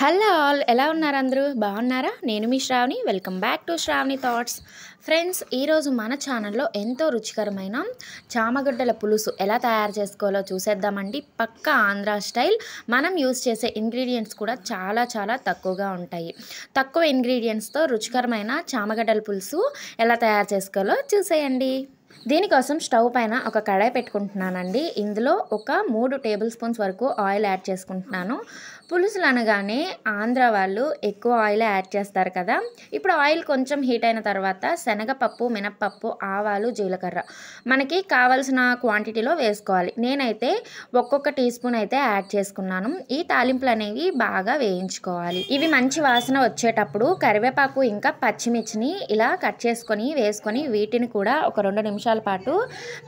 hello all ఎలా ఉన్నారు అందరూ బాగున్నారా నేను మీ Shravani welcome back to Shravani thoughts friends ఈరోజు మన ఛానల్లో ఎంతో రుచికరమైన చామగడ్డల పులుసు ఎలా తయారు చేసుకోవాలో చూసేద్దామండి పక్క ఆంధ్ర స్టైల్ మనం యూస్ చేసే ఇంగ్రీడియంట్స్ కూడా చాలా చాలా తక్కువగా ఉంటాయి తక్కువ ఇంగ్రీడియంట్స్తో రుచికరమైన చామగడ్డల పులుసు ఎలా తయారు చేసుకోవాలో చూసేయండి దీనికోసం స్టవ్ పైన ఒక కడాయి పెట్టుకుంటున్నానండి ఇందులో ఒక మూడు టేబుల్ స్పూన్స్ వరకు ఆయిల్ యాడ్ చేసుకుంటున్నాను పులుసులు అనగానే ఆంధ్ర వాళ్ళు ఎక్కువ ఆయిల్ యాడ్ చేస్తారు కదా ఇప్పుడు ఆయిల్ కొంచెం హీట్ అయిన తర్వాత శనగపప్పు మినప్పప్పు ఆవాలు జీలకర్ర మనకి కావలసిన క్వాంటిటీలో వేసుకోవాలి నేనైతే ఒక్కొక్క టీ స్పూన్ అయితే యాడ్ చేసుకున్నాను ఈ తాలింపులు అనేవి బాగా వేయించుకోవాలి ఇవి మంచి వాసన వచ్చేటప్పుడు కరివేపాకు ఇంకా పచ్చిమిర్చిని ఇలా కట్ చేసుకొని వేసుకొని వీటిని కూడా ఒక రెండు నిమిషాలు నిమిషాల పాటు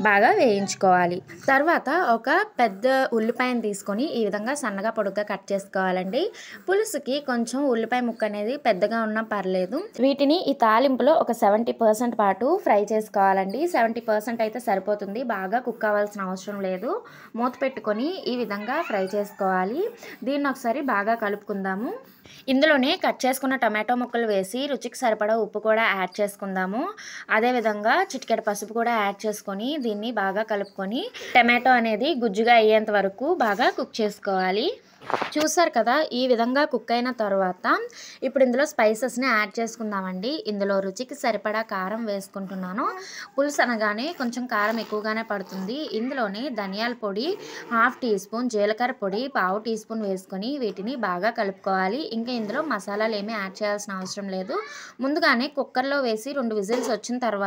బాగా వేయించుకోవాలి తర్వాత ఒక పెద్ద ఉల్లిపాయను తీసుకొని ఈ విధంగా సన్నగా పొడుగ్గా కట్ చేసుకోవాలండి పులుసుకి కొంచెం ఉల్లిపాయ ముక్క అనేది పెద్దగా ఉన్నా పర్లేదు వీటిని ఈ తాలింపులో ఒక సెవెంటీ పర్సెంట్ పాటు ఫ్రై చేసుకోవాలండి సెవెంటీ పర్సెంట్ అయితే సరిపోతుంది బాగా కుక్ అవ్వాల్సిన అవసరం లేదు మూత పెట్టుకొని ఈ విధంగా ఫ్రై చేసుకోవాలి దీన్ని ఒకసారి బాగా కలుపుకుందాము ఇందులోనే కట్ చేసుకున్న టమాటో ముక్కలు వేసి రుచికి సరిపడా ఉప్పు కూడా యాడ్ చేసుకుందాము అదేవిధంగా చిటికెడ పసుపు కూడా యాడ్ చేసుకొని దీన్ని బాగా కలుపుకొని టమాటో అనేది గుజ్జుగా అయ్యేంత వరకు బాగా కుక్ చేసుకోవాలి చూసారు కదా ఈ విధంగా కుక్ అయిన తర్వాత ఇప్పుడు ఇందులో స్పైసెస్ని యాడ్ చేసుకుందామండి ఇందులో రుచికి సరిపడా కారం వేసుకుంటున్నాను పులుసు అనగానే కొంచెం కారం ఎక్కువగానే పడుతుంది ఇందులోనే ధనియాల పొడి హాఫ్ టీ స్పూన్ జీలకర్ర పొడి పావు టీ స్పూన్ వేసుకొని వీటిని బాగా కలుపుకోవాలి ఇంకా ఇందులో మసాలాలు ఏమీ యాడ్ చేయాల్సిన అవసరం లేదు ముందుగానే కుక్కర్లో వేసి రెండు విజిల్స్ వచ్చిన తర్వాత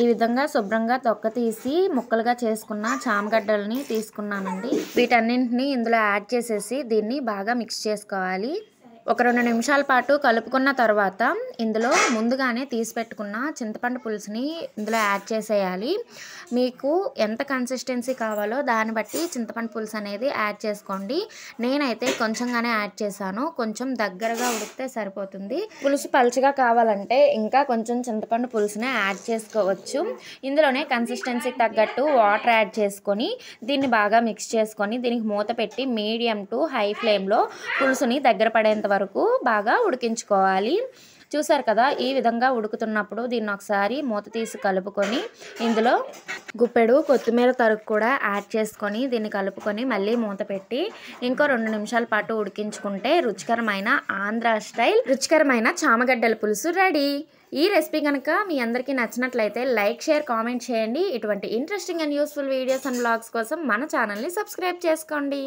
ఈ విధంగా శుభ్రంగా తొక్క తీసి ముక్కలుగా చేసుకున్న చామగడ్డలని తీసుకున్నానండి వీటన్నింటినీ ఇందులో యాడ్ చేసేసి దీన్ని బాగా మిక్స్ చేసుకోవాలి ఒక రెండు నిమిషాల పాటు కలుపుకున్న తర్వాత ఇందులో ముందుగానే తీసి పెట్టుకున్న చింతపండు పులుసుని ఇందులో యాడ్ చేసేయాలి మీకు ఎంత కన్సిస్టెన్సీ కావాలో దాన్ని బట్టి చింతపండు పులుసు అనేది యాడ్ చేసుకోండి నేనైతే కొంచెంగానే యాడ్ చేశాను కొంచెం దగ్గరగా ఉడికితే సరిపోతుంది పులుసు పలుచగా కావాలంటే ఇంకా కొంచెం చింతపండు పులుసునే యాడ్ చేసుకోవచ్చు ఇందులోనే కన్సిస్టెన్సీకి తగ్గట్టు వాటర్ యాడ్ చేసుకొని దీన్ని బాగా మిక్స్ చేసుకొని దీనికి మూత పెట్టి మీడియం టు హై ఫ్లేమ్లో పులుసుని దగ్గర పడేంత వరకు బాగా ఉడికించుకోవాలి చూసారు కదా ఈ విధంగా ఉడుకుతున్నప్పుడు దీన్ని ఒకసారి మూత తీసి కలుపుకొని ఇందులో గుప్పెడు కొత్తిమీర తరుగు కూడా యాడ్ చేసుకొని దీన్ని కలుపుకొని మళ్ళీ మూత పెట్టి ఇంకో రెండు నిమిషాల పాటు ఉడికించుకుంటే రుచికరమైన ఆంధ్ర స్టైల్ రుచికరమైన చామగడ్డల పులుసు రెడీ ఈ రెసిపీ కనుక మీ అందరికీ నచ్చినట్లయితే లైక్ షేర్ కామెంట్ చేయండి ఇటువంటి interesting and useful videos and blogs కోసం మన ఛానల్ని సబ్స్క్రైబ్ చేసుకోండి